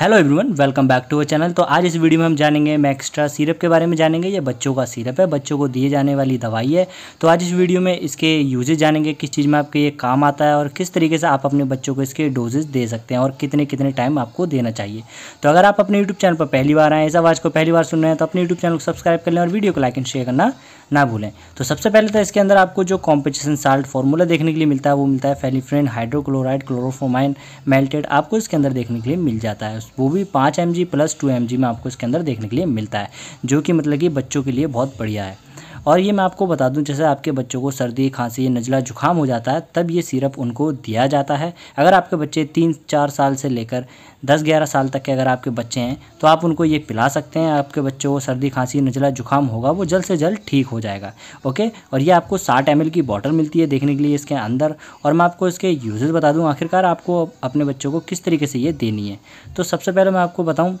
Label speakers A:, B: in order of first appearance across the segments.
A: hello everyone welcome back to our channel तो आज इस वीडियो में हम जानेंगे मैक्स्ट्रा सिरप के बारे में जानेंगे ये बच्चों का सिरप है बच्चों को दिए जाने वाली दवाई है तो आज इस वीडियो में इसके यूजेज जानेंगे किस चीज़ में आपके ये काम आता है और किस तरीके से आप अपने बच्चों को इसके डोजेज दे सकते हैं और कितने कितने टाइम आपको देना चाहिए तो अगर आप अपने यूट्यूब चैनल पर पहली बार आए इस आवाज़ को पहली बार सुन रहे हैं तो अपने यूट्यूब चैनल को सब्सक्राइब कर लें और वीडियो को लाइक एंड शेयर करना ना भूलें तो सबसे पहले तो इसके अंदर आपको जो कॉम्पिटिशन साल्ट फॉर्मूला देखने के लिए मिलता है वो मिलता है फेलीफ्रेन हाइड्रोक्लोराइड क्लोरोफोमाइन मेल्टेड आपको इसके अंदर देखने के लिए मिल जाता है वो भी पाँच M G plus two M G में आपको इसके अंदर देखने के लिए मिलता है जो कि मतलब कि बच्चों के लिए बहुत बढ़िया है और ये मैं आपको बता दूं जैसे आपके बच्चों को सर्दी खांसी नज़ला जुकाम हो जाता है तब ये सिरप उनको दिया जाता है अगर आपके बच्चे तीन चार साल से लेकर दस ग्यारह साल तक के अगर आपके बच्चे हैं तो आप उनको ये पिला सकते हैं आपके बच्चों को सर्दी खांसी नज़ला जुकाम होगा वो जल्द से जल्द ठीक हो जाएगा ओके और ये आपको साठ एम की बॉटल मिलती है देखने के लिए इसके अंदर और मैं आपको इसके यूज़ बता दूँ आखिरकार आपको अपने बच्चों को किस तरीके से ये देनी है तो सबसे पहले मैं आपको बताऊँ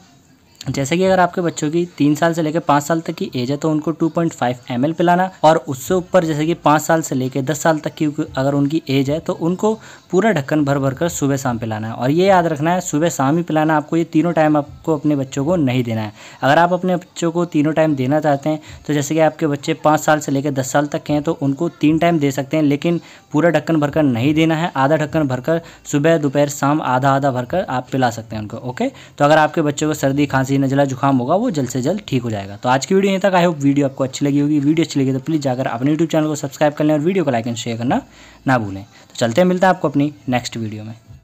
A: जैसे कि अगर आपके बच्चों की तीन साल से लेकर पाँच साल तक की एज है तो उनको two point five M L पिलाना और उससे ऊपर जैसे कि पाँच साल से लेकर दस साल तक की अगर उनकी एज है तो उनको पूरा ढक्कन भर भर कर सुबह शाम पिलाना है और ये याद रखना है सुबह शाम ही पिलाना आपको ये तीनों टाइम आपको अपने बच्चों को नहीं देना है अगर आप अपने बच्चों को तीनों टाइम देना चाहते हैं तो जैसे कि आपके बच्चे पाँच साल से लेकर दस साल तक के हैं तो उनको तीन टाइम दे सकते हैं लेकिन पूरा ढक्कन भरकर नहीं देना है आधा ढक्कन भरकर सुबह दोपहर शाम आधा आधा भरकर आप पिला सकते हैं उनको ओके तो अगर आपके बच्चों को सर्दी खांसी खांसी नजला जुकाम होगा वो जल्द से जल्द ठीक हो जाएगा तो आज की वीडियो यहीं तक आई होप वीडियो आपको अच्छी लगी होगी वीडियो अच्छी लगी तो प्लीज़ जाकर अपने यूट्यूब चैनल को सब्सक्राइब कर लें और वीडियो को लाइक एंड शेयर करना ना भूलें तो चलते हैं मिलते हैं आपको अपनी नेक्स्ट वीडियो में